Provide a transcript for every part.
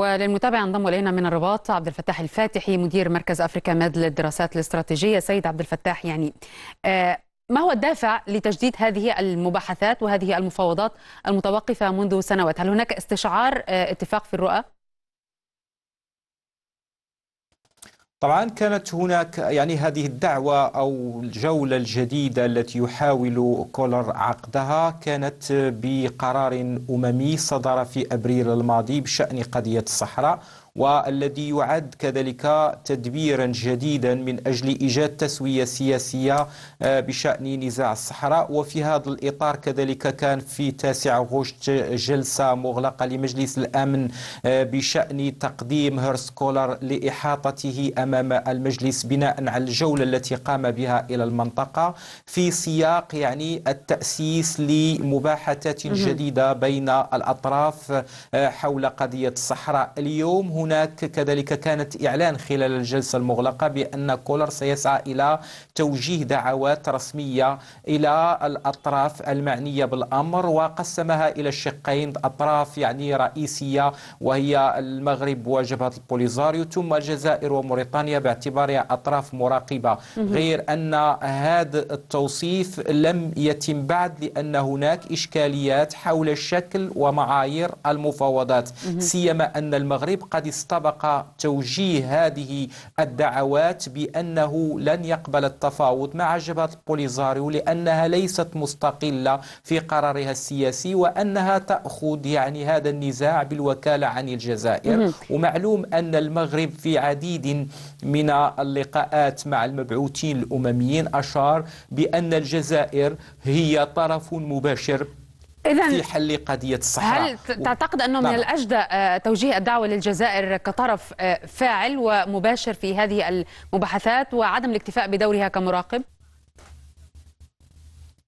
وللمتابع انضم الينا من الرباط عبد الفتاح الفاتحي مدير مركز افريكا ميد للدراسات الاستراتيجيه سيد عبد الفتاح يعني آه، ما هو الدافع لتجديد هذه المباحثات وهذه المفاوضات المتوقفه منذ سنوات هل هناك استشعار آه، اتفاق في الرؤى طبعا كانت هناك يعني هذه الدعوة أو الجولة الجديدة التي يحاول كولر عقدها كانت بقرار أممي صدر في أبريل الماضي بشأن قضية الصحراء والذي يعد كذلك تدبيرا جديدا من أجل إيجاد تسوية سياسية آه، بشأن نزاع الصحراء وفي هذا الإطار كذلك كان في 9 غشت جلسة مغلقة لمجلس الأمن آه، بشأن تقديم هيرس كولر لإحاطته أمام المجلس بناء على الجولة التي قام بها إلى المنطقة في سياق يعني التأسيس لمباحثات جديدة بين الأطراف آه، حول قضية الصحراء اليوم هنا هناك كذلك كانت إعلان خلال الجلسة المغلقة بأن كولر سيسعى إلى توجيه دعوات رسمية إلى الأطراف المعنية بالأمر وقسمها إلى الشقين أطراف يعني رئيسية وهي المغرب وجبهة البوليزاريو ثم الجزائر وموريتانيا باعتبارها أطراف مراقبة غير أن هذا التوصيف لم يتم بعد لأن هناك إشكاليات حول الشكل ومعايير المفاوضات سيما أن المغرب قد استبق توجيه هذه الدعوات بأنه لن يقبل التفاوض مع جبهة البوليزاريو لأنها ليست مستقلة في قرارها السياسي وأنها تأخذ يعني هذا النزاع بالوكالة عن الجزائر ومعلوم أن المغرب في عديد من اللقاءات مع المبعوثين الأمميين أشار بأن الجزائر هي طرف مباشر إذن في حل قضية الصحراء هل تعتقد أنه من نعم. الأجدى آه، توجيه الدعوة للجزائر كطرف آه، فاعل ومباشر في هذه المباحثات وعدم الاكتفاء بدورها كمراقب؟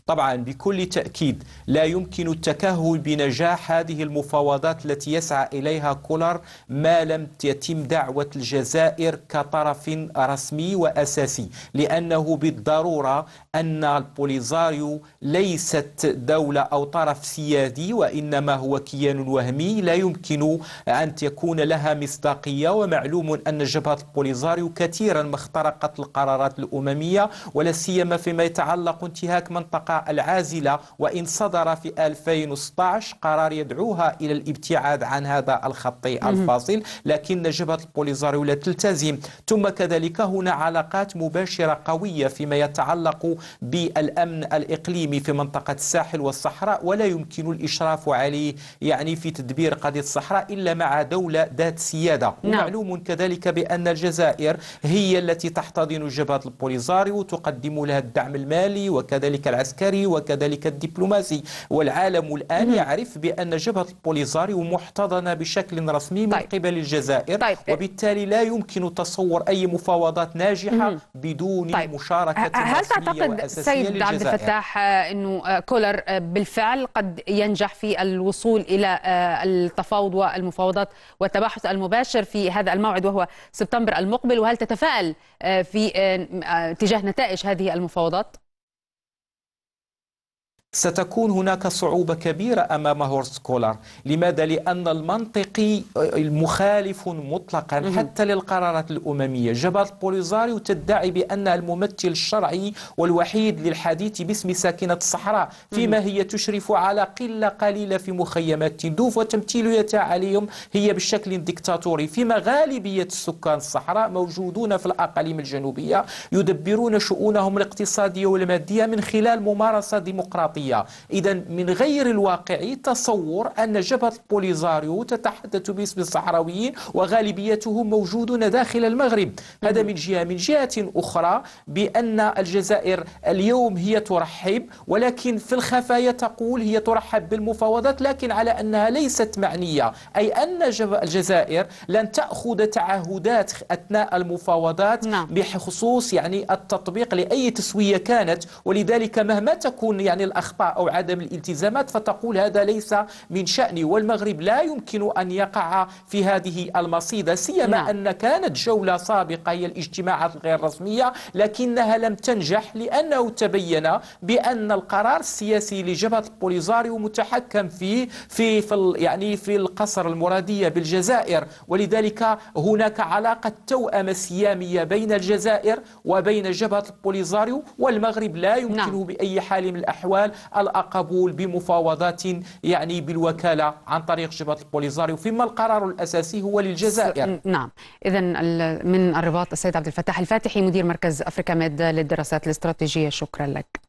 طبعا بكل تأكيد لا يمكن التكهل بنجاح هذه المفاوضات التي يسعى إليها كولر ما لم يتم دعوة الجزائر كطرف رسمي وأساسي لأنه بالضرورة أن البوليزاريو ليست دولة أو طرف سيادي وإنما هو كيان وهمي لا يمكن أن تكون لها مصداقية ومعلوم أن جبهة البوليزاريو كثيرا ما اخترقت القرارات الأممية ولا سيما فيما يتعلق انتهاك منطقة العازلة وإن صدر في 2016 قرار يدعوها إلى الابتعاد عن هذا الخط الفاصل لكن جبهة البوليزاريو لا تلتزم ثم كذلك هنا علاقات مباشرة قوية فيما يتعلق بالأمن الإقليمي في منطقة الساحل والصحراء ولا يمكن الإشراف عليه يعني في تدبير قضية الصحراء إلا مع دولة ذات سيادة نعم. كذلك بأن الجزائر هي التي تحتضن جبهة البوليزاريو تقدم لها الدعم المالي وكذلك العسكري العسكري وكذلك الدبلوماسي والعالم الآن يعرف بأن جبهة البوليزاريو محتضنة بشكل رسمي من طيب. قبل الجزائر طيب. وبالتالي لا يمكن تصور أي مفاوضات ناجحة بدون طيب. مشاركة هل تعتقد سيد عبد الفتاح آه، أنه آه، كولر آه، بالفعل قد ينجح في الوصول إلى التفاوض والمفاوضات والتباحث المباشر في هذا الموعد وهو سبتمبر المقبل وهل تتفائل في اتجاه نتائج هذه المفاوضات؟ ستكون هناك صعوبة كبيرة أمام هورست كولر لماذا؟ لأن المنطقي آه، مخالف مطلقا حتى للقرارات الأممية جبهة بوليزاري تدعي بأنها الممثل الشرعي والوحيد للحديث باسم ساكنة الصحراء فيما هي تشرف على قلة قليلة في مخيمات تندوف وتمثيليتها عليهم هي بشكل ديكتاتوري فيما غالبية السكان الصحراء موجودون في الأقاليم الجنوبية يدبرون شؤونهم الاقتصادية والمادية من خلال ممارسة ديمقراطية الأممية إذا من غير الواقعي تصور أن جبهة البوليزاريو تتحدث باسم الصحراويين وغالبيتهم موجودون داخل المغرب هذا من جهة من جهة أخرى بأن الجزائر اليوم هي ترحب ولكن في الخفايا تقول هي ترحب بالمفاوضات لكن على أنها ليست معنية أي أن الجزائر لن تأخذ تعهدات أثناء المفاوضات نعم. بخصوص يعني التطبيق لأي تسوية كانت ولذلك مهما تكون يعني الأخطاء الأخطاء أو عدم الالتزامات فتقول هذا ليس من شأني والمغرب لا يمكن أن يقع في هذه المصيدة سيما نعم. أن كانت جولة سابقة هي الاجتماعات الغير رسمية لكنها لم تنجح لأنه تبين بأن القرار السياسي لجبهة البوليزاريو متحكم فيه في, في يعني في القصر المرادية بالجزائر ولذلك هناك علاقة توأمة سيامية بين الجزائر وبين جبهة البوليزاريو والمغرب لا نعم. يمكنه نعم. بأي حال من الأحوال الأقابول بمفاوضات يعني بالوكالة عن طريق جبهة البوليزاريو فيما القرار الأساسي هو للجزائر نعم إذا من الرباط السيد عبد الفتاح الفاتحي مدير مركز أفريكا ميد للدراسات الاستراتيجية شكرا لك